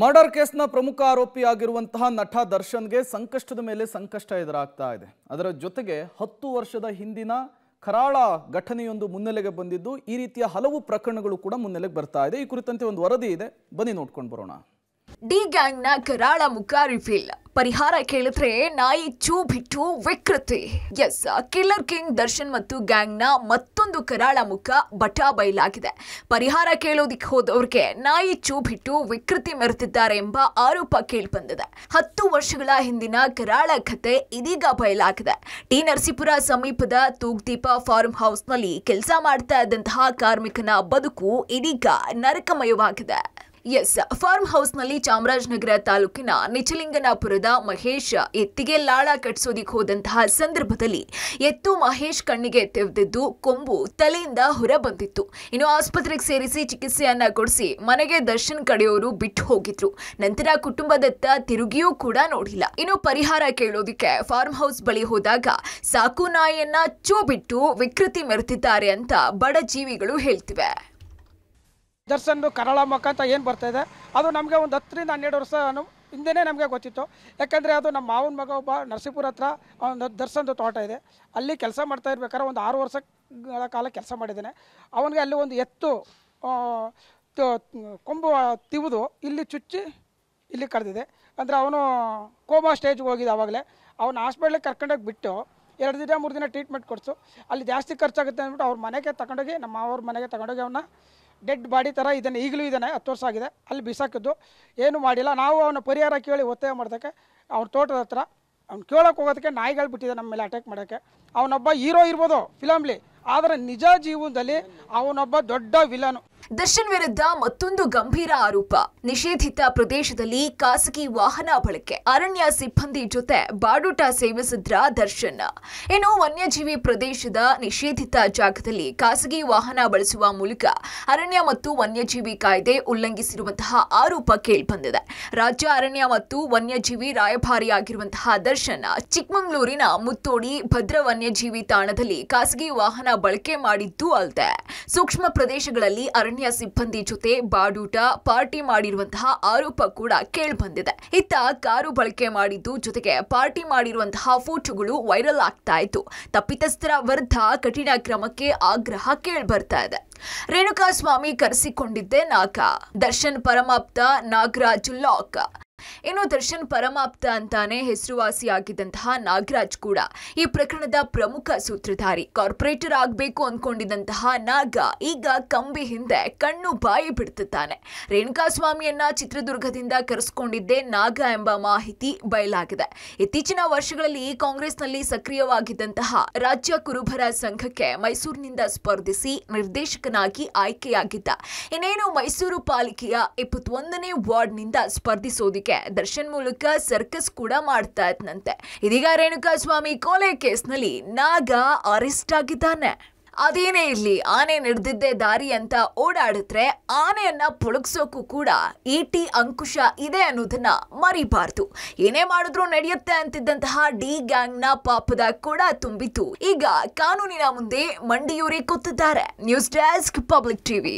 murder ಕೇಸ್ನ ಪ್ರಮುಖ ಆರೋಪಿಯಾಗಿರುವಂತಹ ನಟ ದರ್ಶನ್ಗೆ ಸಂಕಷ್ಟದ ಮೇಲೆ ಸಂಕಷ್ಟ ಎದುರಾಗ್ತಾ ಇದೆ ಅದರ ಜೊತೆಗೆ ಹತ್ತು ವರ್ಷದ ಹಿಂದಿನ ಕರಾಳ ಘಟನೆಯೊಂದು ಮುನ್ನೆಲೆಗೆ ಬಂದಿದ್ದು ಈ ರೀತಿಯ ಹಲವು ಪ್ರಕರಣಗಳು ಕೂಡ ಮುನ್ನೆಲೆಗೆ ಬರ್ತಾ ಇದೆ ಈ ಕುರಿತಂತೆ ಒಂದು ವರದಿ ಇದೆ ಬನ್ನಿ ನೋಡ್ಕೊಂಡು ಬರೋಣ ಡಿ ಗ್ಯಾಂಗ್ನ ಕರಾಳ ಮುಖ ರಿಫೀಲ್ ಪರಿಹಾರ ಕೇಳಿದ್ರೆ ನಾಯಿ ಚೂ ಬಿಟ್ಟು ವಿಕೃತಿ ಎಸ್ ಕಿಲ್ಲರ್ ಕಿಂಗ್ ದರ್ಶನ್ ಮತ್ತು ಗ್ಯಾಂಗ್ನ ಮತ್ತೊಂದು ಕರಾಳ ಮುಖ ಬಟಾ ಬಯಲಾಗಿದೆ ಪರಿಹಾರ ಕೇಳೋದಿಕ್ಕೆ ಹೋದವ್ರಿಗೆ ನಾಯಿ ಚೂ ಬಿಟ್ಟು ವಿಕೃತಿ ಮೆರೆತಿದ್ದಾರೆ ಎಂಬ ಆರೋಪ ಕೇಳಿಬಂದಿದೆ ಹತ್ತು ವರ್ಷಗಳ ಹಿಂದಿನ ಕರಾಳ ಕತೆ ಇದೀಗ ಬಯಲಾಗಿದೆ ಟಿ ನರಸೀಪುರ ಸಮೀಪದ ತೂಗ್ದೀಪ ಫಾರ್ಮ್ ಹೌಸ್ನಲ್ಲಿ ಕೆಲಸ ಮಾಡ್ತಾ ಇದ್ದಂತಹ ಕಾರ್ಮಿಕನ ಬದುಕು ಇದೀಗ ನರಕಮಯವಾಗಿದೆ ಎಸ್ ಫಾರ್ಮ್ ಹೌಸ್ನಲ್ಲಿ ಚಾಮರಾಜನಗರ ತಾಲೂಕಿನ ನಿಚಲಿಂಗನಾಪುರದ ಮಹೇಶ್ ಎತ್ತಿಗೆ ಲಾಳ ಕಟ್ಸೋದಿಕ್ ಹೋದಂತಹ ಸಂದರ್ಭದಲ್ಲಿ ಎತ್ತು ಮಹೇಶ್ ಕಣ್ಣಿಗೆ ತೆಗೆದಿದ್ದು ಕೊಂಬು ತಲೆಯಿಂದ ಹೊರ ಬಂದಿತ್ತು ಇನ್ನು ಆಸ್ಪತ್ರೆಗೆ ಸೇರಿಸಿ ಚಿಕಿತ್ಸೆಯನ್ನ ಕೊಡಿಸಿ ಮನೆಗೆ ದರ್ಶನ್ ಕಡೆಯವರು ಬಿಟ್ಟು ಹೋಗಿದ್ರು ನಂತರ ಕುಟುಂಬದತ್ತ ತಿರುಗಿಯೂ ಕೂಡ ನೋಡಿಲ್ಲ ಇನ್ನು ಪರಿಹಾರ ಕೇಳೋದಿಕ್ಕೆ ಫಾರ್ಮ್ ಹೌಸ್ ಬಳಿ ಹೋದಾಗ ಸಾಕು ನಾಯಿಯನ್ನ ಚೂ ಬಿಟ್ಟು ವಿಕೃತಿ ಮೆರೆತಿದ್ದಾರೆ ಅಂತ ಬಡ ಜೀವಿಗಳು ಹೇಳ್ತಿವೆ ದರ್ಶನ್ದು ಕರಳ ಮುಖ ಅಂತ ಏನು ಬರ್ತಾ ಇದೆ ಅದು ನಮಗೆ ಒಂದು ಹತ್ತರಿಂದ ಹನ್ನೆರಡು ವರ್ಷ ಹಿಂದೆನೇ ನಮಗೆ ಗೊತ್ತಿತ್ತು ಯಾಕಂದರೆ ಅದು ನಮ್ಮ ಮಾವನ ಮಗ ಒಬ್ಬ ನರಸೀಪುರ ಹತ್ರ ಒಂದು ದರ್ಶನ್ದು ತೋಟ ಇದೆ ಅಲ್ಲಿ ಕೆಲಸ ಮಾಡ್ತಾ ಇರ್ಬೇಕಾದ್ರೆ ಒಂದು ಆರು ವರ್ಷಗಳ ಕಾಲ ಕೆಲಸ ಮಾಡಿದ್ದಾನೆ ಅವನಿಗೆ ಅಲ್ಲಿ ಒಂದು ಎತ್ತು ಕೊಂಬು ತಿವಿದು ಇಲ್ಲಿ ಚುಚ್ಚಿ ಇಲ್ಲಿ ಕರೆದಿದೆ ಅಂದರೆ ಅವನು ಕೋಮಾ ಸ್ಟೇಜ್ಗೆ ಹೋಗಿದ್ದ ಆವಾಗಲೇ ಅವನ ಹಾಸ್ಪಿಟ್ಲಿಗೆ ಕರ್ಕೊಂಡೋಗಿ ಬಿಟ್ಟು ಎರಡು ದಿನ ಮೂರು ದಿನ ಟ್ರೀಟ್ಮೆಂಟ್ ಕೊಡಿಸು ಅಲ್ಲಿ ಜಾಸ್ತಿ ಖರ್ಚಾಗುತ್ತೆ ಅಂದ್ಬಿಟ್ಟು ಅವ್ರ ಮನೆಗೆ ತಗೊಂಡೋಗಿ ನಮ್ಮ ಅವ್ರ ಮನೆಗೆ ತಗೊಂಡೋಗಿ ಅವನ್ನ ಡೆಡ್ ಬಾಡಿ ಥರ ಇದನ್ನು ಈಗಲೂ ಇದ್ದಾನೆ ಹತ್ತು ವರ್ಷ ಆಗಿದೆ ಅಲ್ಲಿ ಬಿಸಾಕಿದ್ದು ಏನು ಮಾಡಿಲ್ಲ ನಾವು ಅವನ ಪರಿಹಾರ ಕೇಳಿ ಒತ್ತಾಯ ಮಾಡೋದಕ್ಕೆ ಅವ್ರ ತೋಟದ ಹತ್ರ ಅವ್ನು ಕೇಳೋಕೆ ಹೋಗೋದಕ್ಕೆ ನಾಯಿಗಳು ಬಿಟ್ಟಿದೆ ನಮ್ಮ ಮೇಲೆ ಅಟ್ಯಾಕ್ ಮಾಡೋಕ್ಕೆ ಅವನೊಬ್ಬ ಹೀರೋ ಇರ್ಬೋದು ಫಿಲಮ್ಲಿ ಆದರೆ ನಿಜ ಜೀವನದಲ್ಲಿ ಅವನೊಬ್ಬ ದೊಡ್ಡ ವಿಲನು ದರ್ಶನ್ ವಿರುದ್ಧ ಮತ್ತೊಂದು ಗಂಭೀರ ಆರೋಪ ನಿಷೇಧಿತ ಪ್ರದೇಶದಲ್ಲಿ ಖಾಸಗಿ ವಾಹನ ಬಳಕೆ ಅರಣ್ಯ ಸಿಬ್ಬಂದಿ ಜೊತೆ ಬಾಡೂಟ ಸೇವಿಸಿದ್ರ ದರ್ಶನ್ ಇನ್ನು ವನ್ಯಜೀವಿ ಪ್ರದೇಶದ ನಿಷೇಧಿತ ಜಾಗದಲ್ಲಿ ಖಾಸಗಿ ವಾಹನ ಬಳಸುವ ಮೂಲಕ ಅರಣ್ಯ ಮತ್ತು ವನ್ಯಜೀವಿ ಕಾಯ್ದೆ ಉಲ್ಲಂಘಿಸಿರುವಂತಹ ಆರೋಪ ಕೇಳಿಬಂದಿದೆ ರಾಜ್ಯ ಅರಣ್ಯ ಮತ್ತು ವನ್ಯಜೀವಿ ರಾಯಭಾರಿಯಾಗಿರುವಂತಹ ದರ್ಶನ್ ಚಿಕ್ಕಮಗಳೂರಿನ ಮುತ್ತೋಡಿ ಭದ್ರ ವನ್ಯಜೀವಿ ತಾಣದಲ್ಲಿ ಖಾಸಗಿ ವಾಹನ ಬಳಕೆ ಮಾಡಿದ್ದು ಅಲ್ಲದೆ ಸೂಕ್ಷ್ಮ ಪ್ರದೇಶಗಳಲ್ಲಿ ಅರಣ್ಯ ಸಿಬ್ಬಂದಿ ಜೊತೆ ಬಾಡೂಟ ಪಾರ್ಟಿ ಮಾಡಿರುವಂತಹ ಆರೋಪ ಕೂಡ ಕೇಳಿಬಂದಿದೆ ಇತ್ತ ಕಾರು ಬಳಕೆ ಮಾಡಿದ್ದು ಜೊತೆಗೆ ಪಾರ್ಟಿ ಮಾಡಿರುವಂತಹ ಫೋಟೋಗಳು ವೈರಲ್ ಆಗ್ತಾ ಇತ್ತು ತಪ್ಪಿತಸ್ಥರ ವಿರುದ್ಧ ಕಠಿಣ ಕ್ರಮಕ್ಕೆ ಆಗ್ರಹ ಕೇಳಿಬರ್ತಾ ಇದೆ ರೇಣುಕಾ ಸ್ವಾಮಿ ಕರೆಸಿಕೊಂಡಿದ್ದೆ ನಾಕ ದರ್ಶನ್ ಪರಮಾಪ್ತ ನಾಗರಾಜ್ ಲಾಕ್ ಇನ್ನು ದರ್ಶನ್ ಪರಮಾಪ್ತ ಅಂತಾನೆ ಹೆಸರುವಾಸಿಯಾಗಿದ್ದಂತಹ ನಾಗರಾಜ್ ಕೂಡ ಈ ಪ್ರಕರಣದ ಪ್ರಮುಖ ಸೂತ್ರಧಾರಿ ಕಾರ್ಪೊರೇಟರ್ ಆಗಬೇಕು ಅಂದ್ಕೊಂಡಿದ್ದಂತಹ ನಾಗ ಈಗ ಕಂಬಿ ಹಿಂದೆ ಕಣ್ಣು ಬಾಯಿ ಬಿಡ್ತಿದ್ದಾನೆ ಸ್ವಾಮಿಯನ್ನ ಚಿತ್ರದುರ್ಗದಿಂದ ಕರೆಸ್ಕೊಂಡಿದ್ದೆ ನಾಗ ಎಂಬ ಮಾಹಿತಿ ಬಯಲಾಗಿದೆ ಇತ್ತೀಚಿನ ವರ್ಷಗಳಲ್ಲಿ ಕಾಂಗ್ರೆಸ್ನಲ್ಲಿ ಸಕ್ರಿಯವಾಗಿದ್ದಂತಹ ರಾಜ್ಯ ಕುರುಬರ ಸಂಘಕ್ಕೆ ಮೈಸೂರಿನಿಂದ ಸ್ಪರ್ಧಿಸಿ ನಿರ್ದೇಶಕನಾಗಿ ಆಯ್ಕೆಯಾಗಿದ್ದ ಇನ್ನೇನು ಮೈಸೂರು ಪಾಲಿಕೆಯ ಇಪ್ಪತ್ತೊಂದನೇ ವಾರ್ಡ್ನಿಂದ ಸ್ಪರ್ಧಿಸೋದಿಕ್ಕೆ ರೇಣುಕಾಗೆ ದರ್ಶನ್ ಮೂಲಕ ಸರ್ಕಸ್ ಕೂಡ ಮಾಡ್ತಾ ಇದ್ನಂತೆ ಇದೀಗ ಸ್ವಾಮಿ ಕೊಲೆ ಕೇಸ್ನಲ್ಲಿ ನಾಗ ಅರೆಸ್ಟ್ ಆಗಿದ್ದಾನೆ ಅದೇನೇ ಇರಲಿ ಆನೆ ನಡೆದಿದ್ದೇ ದಾರಿ ಅಂತ ಓಡಾಡಿದ್ರೆ ಆನೆಯನ್ನ ಪೊಳಗ್ಸೋಕ್ಕೂ ಕೂಡ ಇ ಟಿ ಅಂಕುಶ ಇದೆ ಅನ್ನೋದನ್ನ ಮರಿಬಾರ್ದು ಏನೇ ಮಾಡಿದ್ರು ನಡೆಯುತ್ತೆ ಅಂತಿದ್ದಂತಹ ಡಿ ಗ್ಯಾಂಗ್ನ ಪಾಪದ ಕೂಡ ತುಂಬಿತು ಈಗ ಕಾನೂನಿನ ಮುಂದೆ ಮಂಡಿಯೂರಿ ಕೂತಿದ್ದಾರೆ ನ್ಯೂಸ್ ಡೆಸ್ಕ್ ಪಬ್ಲಿಕ್ ಟಿವಿ